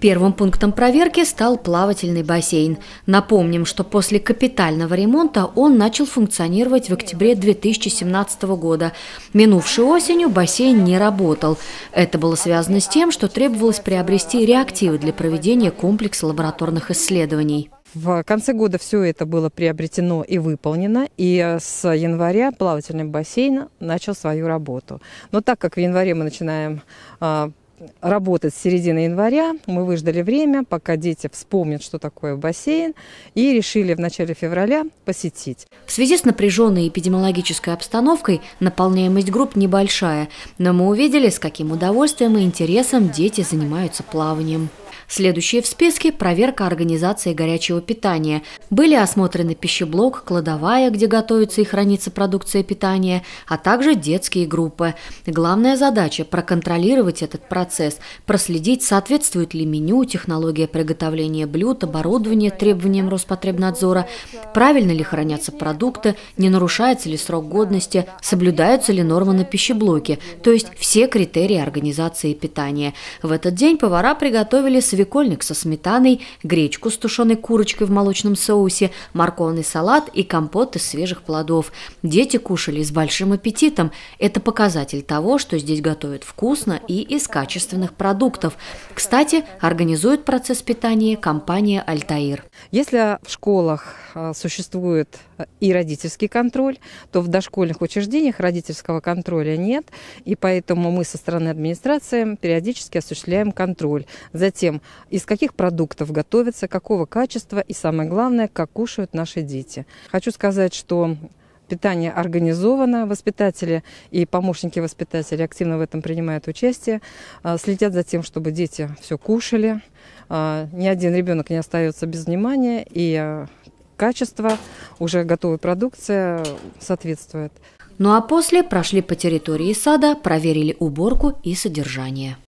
Первым пунктом проверки стал плавательный бассейн. Напомним, что после капитального ремонта он начал функционировать в октябре 2017 года. Минувшей осенью бассейн не работал. Это было связано с тем, что требовалось приобрести реактивы для проведения комплекса лабораторных исследований. В конце года все это было приобретено и выполнено, и с января плавательный бассейн начал свою работу. Но так как в январе мы начинаем а, работать с середины января. Мы выждали время, пока дети вспомнят, что такое бассейн, и решили в начале февраля посетить. В связи с напряженной эпидемиологической обстановкой наполняемость групп небольшая, но мы увидели, с каким удовольствием и интересом дети занимаются плаванием. Следующие в списке – проверка организации горячего питания. Были осмотрены пищеблок, кладовая, где готовится и хранится продукция питания, а также детские группы. Главная задача – проконтролировать этот процесс, проследить, соответствует ли меню, технология приготовления блюд, оборудование требованиям Роспотребнадзора, правильно ли хранятся продукты, не нарушается ли срок годности, соблюдаются ли нормы на пищеблоке, то есть все критерии организации питания. В этот день повара приготовили свежие свекольник со сметаной, гречку с тушеной курочкой в молочном соусе, морковный салат и компот из свежих плодов. Дети кушали с большим аппетитом. Это показатель того, что здесь готовят вкусно и из качественных продуктов. Кстати, организует процесс питания компания «Альтаир». Если в школах а, существует а, и родительский контроль, то в дошкольных учреждениях родительского контроля нет, и поэтому мы со стороны администрации периодически осуществляем контроль Затем из каких продуктов готовится, какого качества и, самое главное, как кушают наши дети. Хочу сказать, что питание организовано, воспитатели и помощники воспитателей активно в этом принимают участие, а, следят за тем, чтобы дети все кушали, а, ни один ребенок не остается без внимания, и а, качество уже готовой продукции соответствует. Ну а после прошли по территории сада, проверили уборку и содержание.